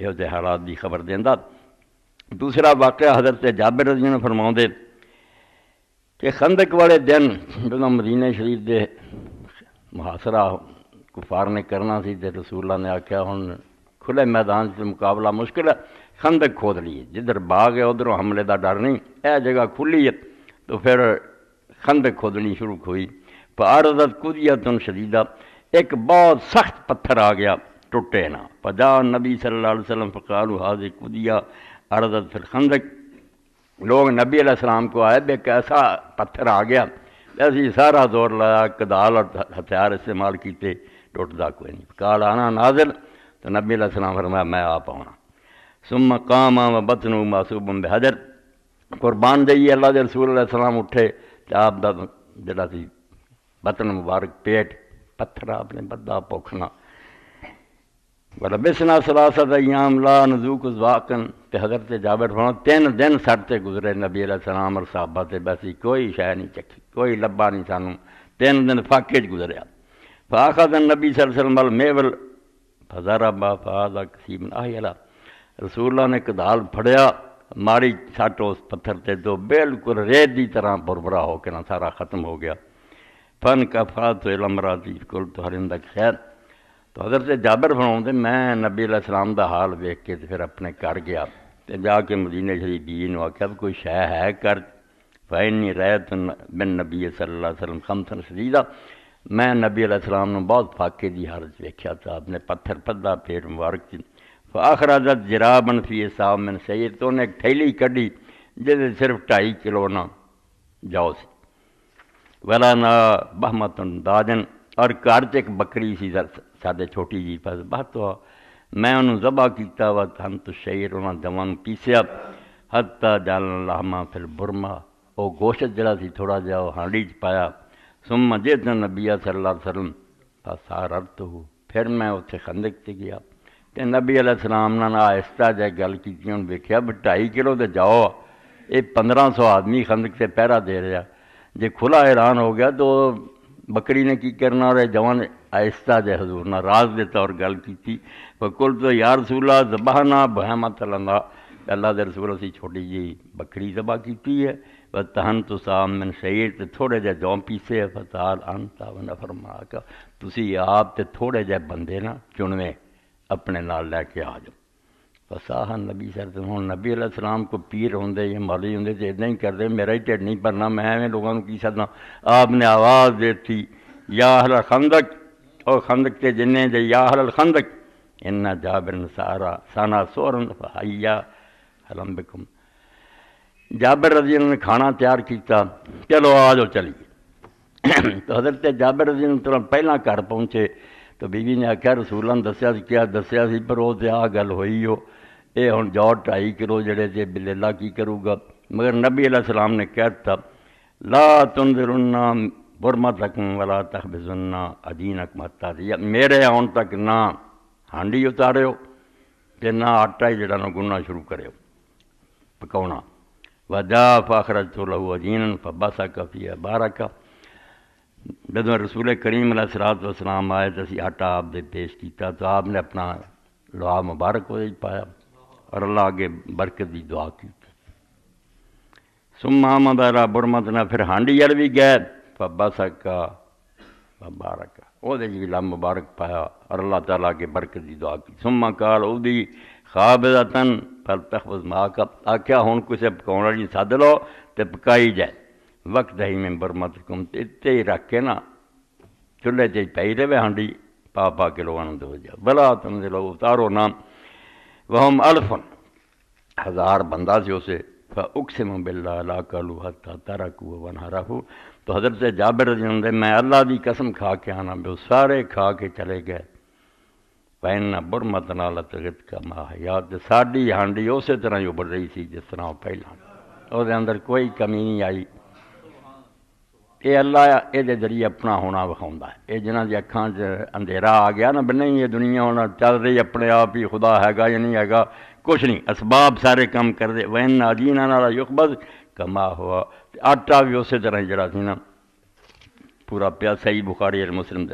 ਇਹੋ ਜਿਹੇ ਹਾਲਾਤ ਦੀ ਖਬਰ ਦਿੰਦਾ ਦੂਸਰਾ ਵਾਕਿਆ حضرت ਜਾਬਰ ਰਜ਼ੀ ਨੂੰ ਫਰਮਾਉਂਦੇ ਕਿ ਖੰਦਕ ਵਾਲੇ ਦਿਨ ਜਦੋਂ ਮਦੀਨਾ ਸ਼ਰੀਫ ਦੇ ਮੁਹਾਸਰਾ ਕੁਫਾਰ ਨੇ ਕਰਨਾ ਸੀ ਤੇ ਰਸੂਲਾਂ ਨੇ ਆਖਿਆ ਹੁਣ ਖੁੱਲੇ ਮੈਦਾਨ 'ਚ ਮੁਕਾਬਲਾ ਮੁਸ਼ਕਿਲ ਹੈ ਖੰਦਕ ਖੋਦ ਲਈ ਜਿੱਧਰ ਬਾਗ ਹੈ ਉਧਰੋਂ ਹਮਲੇ ਦਾ ਡਰ ਨਹੀਂ ਇਹ ਜਗ੍ਹਾ ਖੁੱਲੀ ਹੈ तो फिर खंद खोदनी शुरू हुई पारदत कुदिया तुम शरीदा एक बहुत सख्त पत्थर आ गया टुटेना पदा नबी सल्लल्लाहु अलैहि वसल्लम फ़काल हाज कुदिया अरदत फिर खंदक लोग नबी सलाम को आए बे कैसा पत्थर आ गया ऐसी सारा जोर लाया कदाल और हथियार इस्तेमाल किए टुटदा कोई नहीं काल आना नाजिल तो नबी सलाम फरमाया मैं आ पाऊँगा सुम काम बतनू मासूबम बेहदर कुरबान दे अल्लाह के रसूल सलाम उठे तो आप जरा सी बतन मुबारक पेट पत्थर आपने बदा पोखना वलबिसना सलासत अयाम ला नजूक उजवाकन ते हज़रत जाबर फरमा तीन दिन सड़ते गुजरे नबी सलाम और साहबा ते बस कोई शाय नहीं चखी कोई लब्बा नहीं सानू तीन दिन फाके च गुजरिया फाका दिन नबी सलम अल मेवल फजारा बा फादा कसीम आहिला रसूल्ला ने कदाल फड़िया माड़ी सट उस पत्थर से दो बिल्कुल रेत की तरह बुरबरा होकर ना सारा ख़त्म हो गया फन का फा तो इलमराती कुल तो हरिंदा खैर तो अगर से जाबर फरमाते मैं नबी सलाम का हाल वेख के फिर अपने घर गया तो जाके मदीने शरीफ बी जी ने आख्या कोई शह है कर फाइन नहीं रह तो न बिन नबी सलम खमसन शरीदा मैं नबी सलाम ने बहुत फाके की हालत वेख्या था अपने पत्थर पद्धा पेट मुबारक आखरा जद जरा बन फीए साहब मैन सही तो उन्हें एक थैली क्ढ़ी जिसे सिर्फ ढाई किलो ना जाओ वाला ना बहमत दाजन और घर एक बकरी सी साधे छोटी जी पास बात तो मैं उन्होंने जबा किया वह थन तो शेर उन्होंने दवा पीसिया हत्ता जाल लाहमा फिर बुरमा वह गोशत जरा सी थोड़ा जहा हांडी च पाया सुम जे दिन नबिया सरला सरन था सार अर्थ हो फिर मैं उत्थे खंदक से गया तो नबी अला सलाम आहिस्ता जै गल की वेख्या बट ढाई किलो तो जाओ ये पंद्रह सौ आदमी खंदक से पहरा दे रहा जे खुला हैरान हो गया तो ने की करना और કરનારે आहिस्ता આહિસ્તા हजूर હજૂરના રાજ દે તौर गल की बकुल तो यार रसूला જબાના ભહમત તલંદા अल्लाह दे रसूल असी छोटी जी बकरी जबा की है व तहन तो साम मैन शहीद तो थोड़े जहा जौ पीसे है फताल अन तावन फरमा का तुम आप तो थोड़े जहा बंदे ना चुनवे अपने नाल लैके आ जाओ साहन तो नबी सर तुम हूँ नबी सलाम को पीर होंगे या माली होंगे तो इदा ही करते मेरा ही ढिड नहीं भरना मैं एवं लोगों को की सदा आपने आवाज़ देती या हर खंदक और खंदक के जिन्हें जे या हर खंदक इन्ना जाबिर सारा साना सोरन फाइया हलम बिकुम जाबिर रजी ने खाना तैयार किया चलो आ जाओ चलिए तो हजरत जाबर रजी तुरंत पहला घर पहुंचे तो बीबी ने आख्या रसूलन दस्या दस्या पर आ गल हुई हो ये हम जाओ ढाई किलो जड़े से बिलेला की करूँगा मगर नबी सलाम ने कह दिता ला तुम रुन्ना बुरमा तक वाला तख बेजुन्ना अजीनक महत्ता दी मेरे आन तक ना हांडी उतारो तो ना आटा ही जड़ा गुन्ना शुरू करो पका वजा फाखर थो लहू अजीन सा कफी है बारा का जो रसूल करीम सरात वसलाम आए तो असी आटा आपने पेश किया तो आपने अपना लुहा मुबारक वे पाया और अल्लाह आगे बरकत की दुआ की सुमा मदारा बुरमतना फिर हांडी जल भी गए बबा सका मुबारक वो भी ला मुबारक पाया और अल्लाह तला के बरकत की दुआ की सुमा कल ओदी खाबा तन पर तखबस मा आख्या हूँ कुछ पकाने वाली सद लो तो पकई जाए वक्त ही मैं बुरमत कम इत ही रख के ना चुले च पही रहे हांडी पा पा के लोग आनंद हो जाए भला तुम दिलो उतारो ना वहम अलफन हज़ार बंदा से उसे उकसम बिल्ला कलू हत्ता तरक वन हरा हो तो हज़रत जाबिर जिंदे मैं अल्लाह की कसम खा के आना भी सारे खा के चले गए पैना बुरमत ना लत गित का तो साड़ी हांडी उस तरह ही उभर रही थी जिस तरह पहला अंदर कोई कमी नहीं आई ये अल्लाह ये जरिए अपना होना विखा है ये जिन्हें अखा च अंधेरा आ गया ना बने ये दुनिया होना चल रही अपने आप ही खुदा हैगा या नहीं हैगा कुछ नहीं असबाब सारे काम करते वैन ना जी इन्हों युकबद कमा हुआ आटा भी उस तरह जरा पूरा प्यासा सही बुखारी मुस्लिम